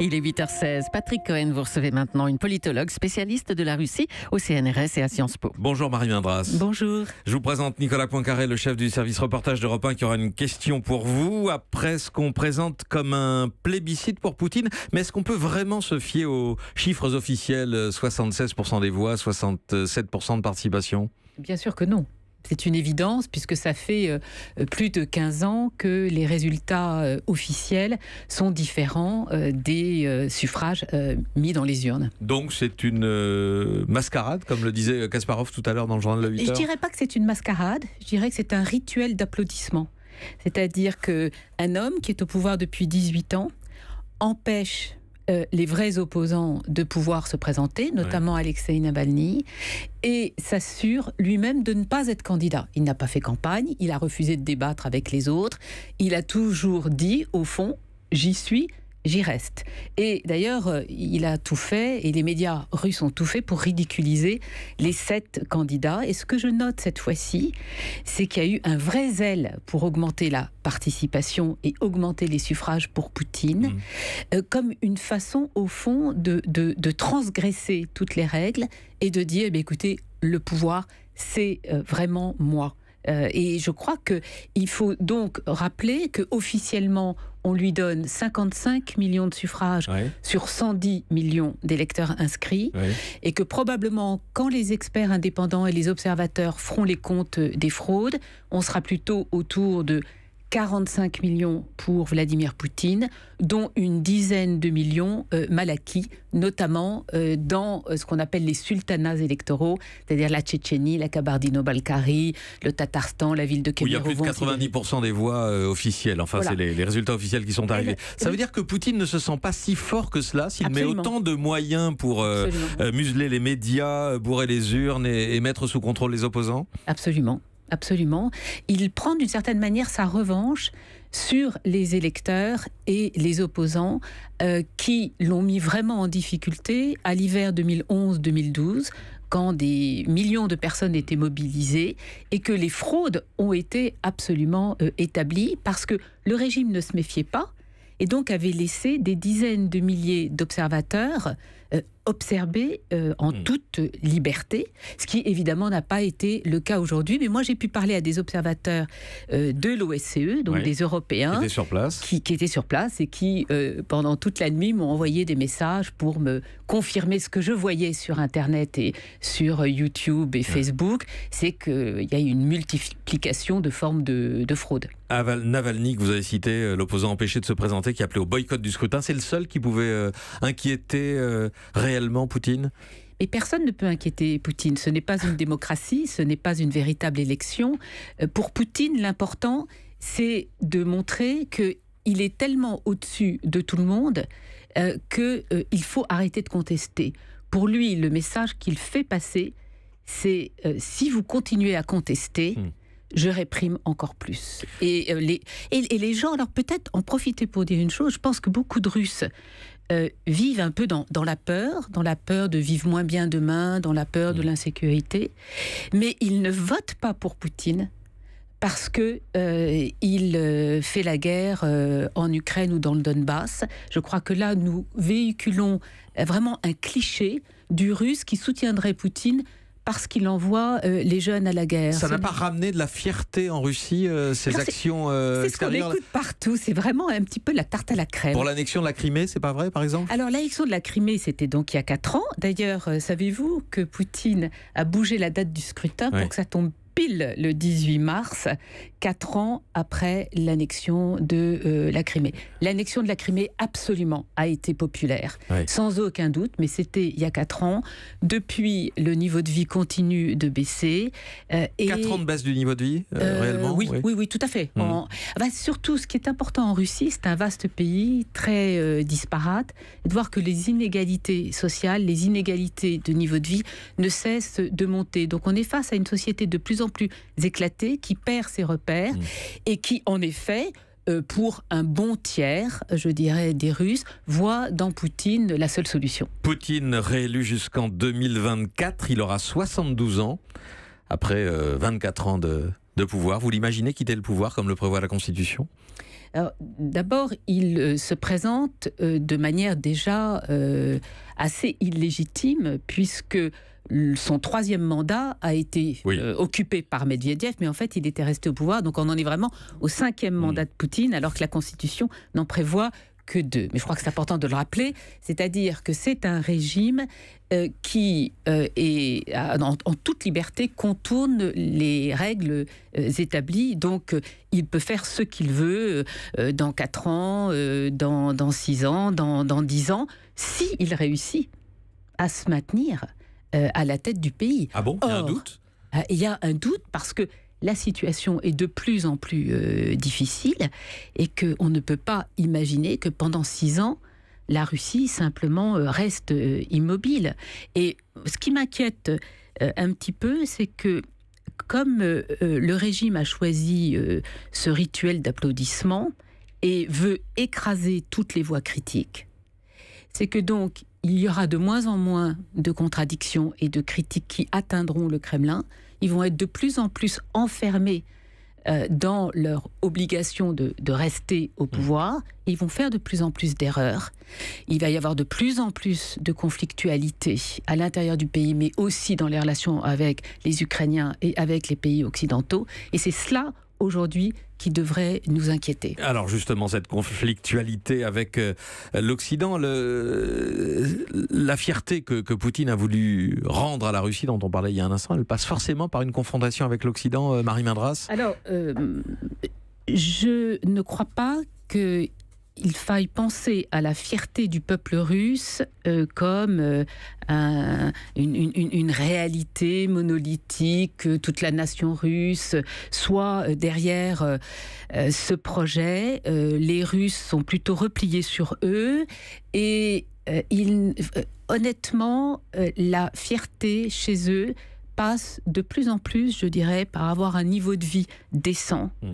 Il est 8h16. Patrick Cohen, vous recevez maintenant une politologue spécialiste de la Russie au CNRS et à Sciences Po. Bonjour Marie Indras. Bonjour. Je vous présente Nicolas Poincaré, le chef du service reportage d'Europe 1, qui aura une question pour vous après ce qu'on présente comme un plébiscite pour Poutine. Mais est-ce qu'on peut vraiment se fier aux chiffres officiels 76% des voix, 67% de participation Bien sûr que non. C'est une évidence puisque ça fait euh, plus de 15 ans que les résultats euh, officiels sont différents euh, des suffrages mis dans les urnes. Donc c'est une mascarade, comme le disait Kasparov tout à l'heure dans le journal de 8 victoire. Je dirais pas que c'est une mascarade, je dirais que c'est un rituel d'applaudissement. C'est-à-dire que un homme qui est au pouvoir depuis 18 ans empêche euh, les vrais opposants de pouvoir se présenter, notamment Alexei Navalny, et s'assure lui-même de ne pas être candidat. Il n'a pas fait campagne, il a refusé de débattre avec les autres, il a toujours dit, au fond, j'y suis j'y reste. Et d'ailleurs, euh, il a tout fait, et les médias russes ont tout fait pour ridiculiser les sept candidats. Et ce que je note cette fois-ci, c'est qu'il y a eu un vrai zèle pour augmenter la participation et augmenter les suffrages pour Poutine, mmh. euh, comme une façon, au fond, de, transgresser toutes les règles et de dire, eh écoutez, le pouvoir, c'est euh, vraiment moi. et je crois qu'il faut donc rappeler que officiellement on lui donne 55 millions de suffrages sur 110 millions d'électeurs inscrits, et que probablement quand les experts indépendants et les observateurs feront les comptes des fraudes, on sera plutôt autour de 45 millions pour Vladimir Poutine, dont une dizaine de millions euh, mal acquis, notamment euh, dans euh, ce qu'on appelle les sultanats électoraux, c'est-à-dire la Tchétchénie, la Kabardino-Balkarie, le Tatarstan, la ville de Kiev. Il y a plus de 90% des voix officielles, enfin c'est les, résultats officiels qui sont arrivés. Ça veut dire que Poutine ne se sent pas si fort que cela s'il met autant de moyens pour museler les médias, bourrer les urnes et mettre sous contrôle les opposants Absolument. Absolument. Il prend d'une certaine manière sa revanche sur les électeurs et les opposants euh, qui l'ont mis vraiment en difficulté à l'hiver 2011-2012, quand des millions de personnes étaient mobilisées et que les fraudes ont été absolument euh, établies parce que le régime ne se méfiait pas et donc avait laissé des dizaines de milliers d'observateurs euh, observer euh, en hmm. toute liberté, ce qui évidemment n'a pas été le cas aujourd'hui. Mais moi, j'ai pu parler à des observateurs euh, de l'OSCE, donc des Européens, qui étaient sur place, qui, étaient sur place et qui, euh, pendant toute la nuit, m'ont envoyé des messages pour me confirmer ce que je voyais sur Internet et sur YouTube et Facebook, c'est qu'il y a une multiplication de formes de, fraude. Navalny, que vous avez cité, l'opposant empêché de se présenter, qui appelait au boycott du scrutin, c'est le seul qui pouvait inquiéter réellement Poutine et personne ne peut inquiéter Poutine. Ce n'est pas une démocratie, ce n'est pas une véritable élection. Euh, pour Poutine, l'important, c'est de montrer qu'il est tellement au-dessus de tout le monde euh, qu'il euh, faut arrêter de contester. Pour lui, le message qu'il fait passer, c'est si vous continuez à contester, hmm. je réprime encore plus. Et, les, et les gens, alors peut-être en profiter pour dire une chose, je pense que beaucoup de Russes euh, vivent un peu dans, la peur, dans la peur de vivre moins bien demain, dans la peur de mm. l'insécurité, mais ils ne votent pas pour Poutine parce que euh, il euh, fait la guerre en Ukraine ou dans le Donbass. Je crois que là, nous véhiculons vraiment un cliché du Russe qui soutiendrait Poutine parce qu'il envoie euh, les jeunes à la guerre. Ça n'a pas ramené de la fierté en Russie, euh, ces actions euh, C'est ce qu'on écoute partout, c'est vraiment un petit peu la tarte à la crème. Pour l'annexion de la Crimée, c'est pas vrai, par exemple Alors l'annexion de la Crimée, c'était donc il y a 4 ans. D'ailleurs, savez-vous que Poutine a bougé la date du scrutin pour que ça tombe le 18 mars, quatre ans après l'annexion de euh, la Crimée. L'annexion de la Crimée, absolument, a été populaire, sans aucun doute, mais c'était il y a quatre ans. Depuis, le niveau de vie continue de baisser. Euh, et... Quatre ans de baisse du niveau de vie, euh, réellement oui, oui, oui, tout à fait. Mmh. surtout, ce qui est important en Russie, c'est un vaste pays, très disparate, de voir que les inégalités sociales, les inégalités de niveau de vie ne cessent de monter. Donc on est face à une société de plus en plus éclaté, qui perd ses repères mmh. et qui, en effet, euh, pour un bon tiers, je dirais, des Russes, voit dans Poutine la seule solution. Poutine réélu jusqu'en 2024, il aura 72 ans après 24 euh, ans de, de pouvoir. Vous l'imaginez quitter le pouvoir comme le prévoit la Constitution D'abord, il euh, se présente de manière déjà assez illégitime, puisque son troisième mandat a été euh, occupé par Medvedev, mais en fait, il était resté au pouvoir. Donc, on en est vraiment au cinquième mm. mandat de Poutine, alors que la Constitution n'en prévoit que deux. Mais je crois que c'est important de le rappeler, c'est-à-dire que c'est un régime euh, qui euh, est en, toute liberté contourne les règles établies. Donc, il peut faire ce qu'il veut dans quatre ans, dans, six ans, dans, dix 10 ans, il réussit à se maintenir euh, à la tête du pays. Ah bon Il y a un doute euh, Il y a un doute parce que la situation est de plus en plus euh, difficile et qu'on ne peut pas imaginer que pendant six ans, la Russie simplement reste immobile. Et ce qui m'inquiète un petit peu, c'est que comme le régime a choisi ce rituel d'applaudissement et veut écraser toutes les voix critiques, c'est que donc il y aura de moins en moins de contradictions et de critiques qui atteindront le Kremlin. Ils vont être de plus en plus enfermés euh, dans leur obligation de, rester au mmh. pouvoir. ils vont faire de plus en plus d'erreurs. Il va y avoir de plus en plus de conflictualité à l'intérieur du pays, mais aussi dans les relations avec les Ukrainiens et avec les pays occidentaux. Et c'est cela aujourd'hui qui devrait nous inquiéter. Alors justement, cette conflictualité avec euh, l'Occident, la fierté que, Poutine a voulu rendre à la Russie, dont on parlait il y a un instant, elle passe forcément par une confrontation avec l'Occident, euh, Marie Mendras Alors, euh, je ne crois pas que il faille penser à la fierté du peuple russe euh, comme euh, une, réalité monolithique, euh, toute la nation russe, soit derrière ce projet, les Russes sont plutôt repliés sur eux et honnêtement, la fierté chez eux, passe de plus en plus, je dirais, par avoir un niveau de vie décent mm.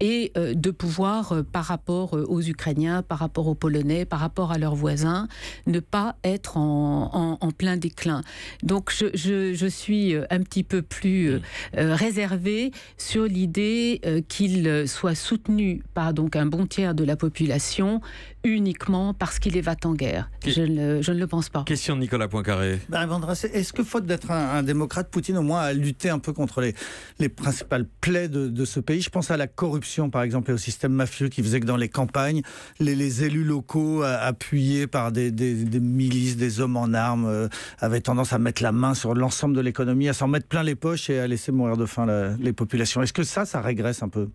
et euh, de pouvoir, euh, par rapport euh, aux Ukrainiens, par rapport aux Polonais, par rapport à leurs voisins, ne pas être en, plein déclin. Donc je, suis un petit peu plus réservé mm. réservée sur l'idée qu'il soit soutenu par donc un bon tiers de la population uniquement parce qu'il est en guerre. Je ne, le pense pas. Question de Nicolas Poincaré. Ben, Est-ce que faute d'être un démocrate, Poutine au moins à lutter un peu contre les, principales plaies de, ce pays. Je pense à la corruption, par exemple, et au système mafieux qui faisait que dans les campagnes, les, élus locaux, euh, appuyés par des, milices, des hommes en armes, euh, avaient tendance à mettre la main sur l'ensemble de l'économie, à s'en mettre plein les poches et à laisser mourir de faim les populations. Est-ce que ça, ça régresse un peu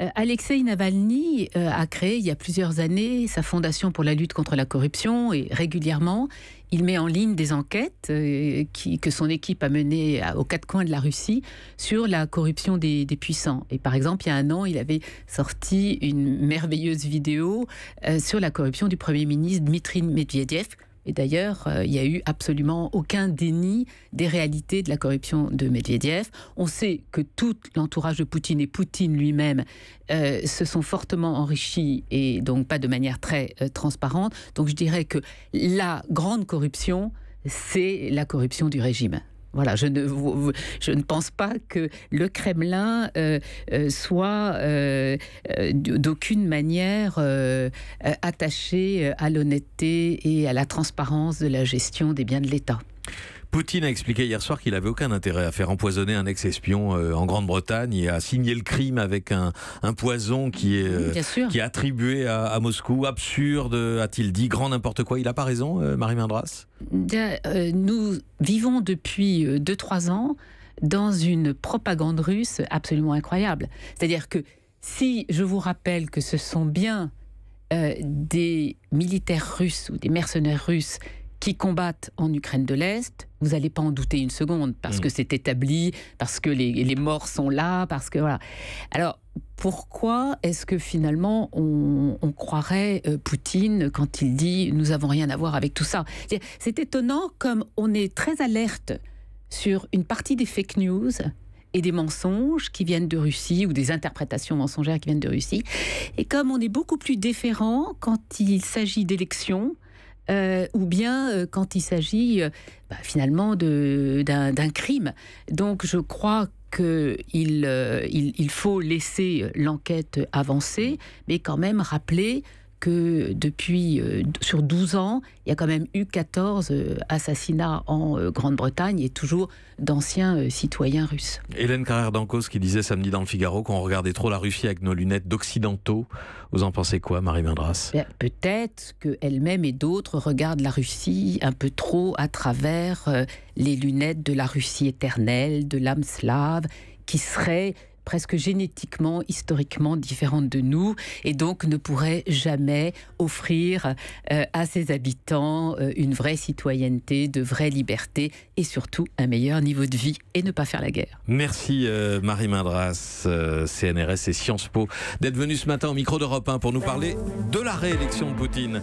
euh, Alexei Navalny euh, a créé il y a plusieurs années sa fondation pour la lutte contre la corruption et régulièrement, il met en ligne des enquêtes euh, que son équipe a menées aux quatre coins de la Russie sur la corruption des, des, puissants. Et par exemple, il y a un an, il avait sorti une merveilleuse vidéo sur la corruption du Premier ministre Dmitry Medvedev et d'ailleurs, euh, il n'y a eu absolument aucun déni des réalités de la corruption de Medvedev. On sait que tout l'entourage de Poutine et Poutine lui-même euh, se sont fortement enrichis et donc pas de manière très euh, transparente. Donc je dirais que la grande corruption, c'est la corruption du régime. Voilà, je ne, je ne pense pas que le Kremlin euh, euh, soit euh, d'aucune manière attaché à l'honnêteté et à la transparence de la gestion des biens de l'État. Poutine a expliqué hier soir qu'il n'avait aucun intérêt à faire empoisonner un ex-espion euh, en Grande-Bretagne et à signer le crime avec un, poison qui est, euh, qui attribué à, Moscou. Absurde, a-t-il dit, grand n'importe quoi. Il n'a pas raison, euh, Marie mandras Nous vivons depuis 2-3 ans dans une propagande russe absolument incroyable. C'est-à-dire que si je vous rappelle que ce sont bien des militaires russes ou des mercenaires russes qui combattent en Ukraine de l'Est, vous n'allez pas en douter une seconde, parce mm. que c'est établi, parce que les, morts sont là, parce que voilà. Alors, pourquoi est-ce que finalement on, croirait euh, Poutine quand il dit nous avons rien à voir avec tout ça C'est étonnant comme on est très alerte sur une partie des fake news et des mensonges qui viennent de Russie ou des interprétations mensongères qui viennent de Russie. Et comme on est beaucoup plus déférent quand il s'agit d'élections, euh, ou bien euh, quand il s'agit euh, bah, finalement d'un crime. Donc je crois qu'il faut laisser l'enquête avancer, mais quand même rappeler que depuis, euh, sur 12 ans, il y a quand même eu 14 euh, assassinats en euh, Grande-Bretagne et toujours d'anciens citoyens russes. Hélène Carrère d'Ancos qui disait samedi dans le Figaro qu'on regardait trop la Russie avec nos lunettes d'occidentaux. Vous en pensez quoi, Marie Mendras ben, Peut-être qu'elle-même et d'autres regardent la Russie un peu trop à travers les lunettes de la Russie éternelle, de l'âme slave, qui serait presque génétiquement, historiquement différentes de nous et donc ne pourrait jamais offrir euh, à ses habitants euh, une vraie citoyenneté, de vraies libertés et surtout un meilleur niveau de vie et ne pas faire la guerre. Merci euh, Marie Mindras, CNRS et Sciences Po d'être venue ce matin au micro d'Europe 1 pour nous parler de la réélection de Poutine.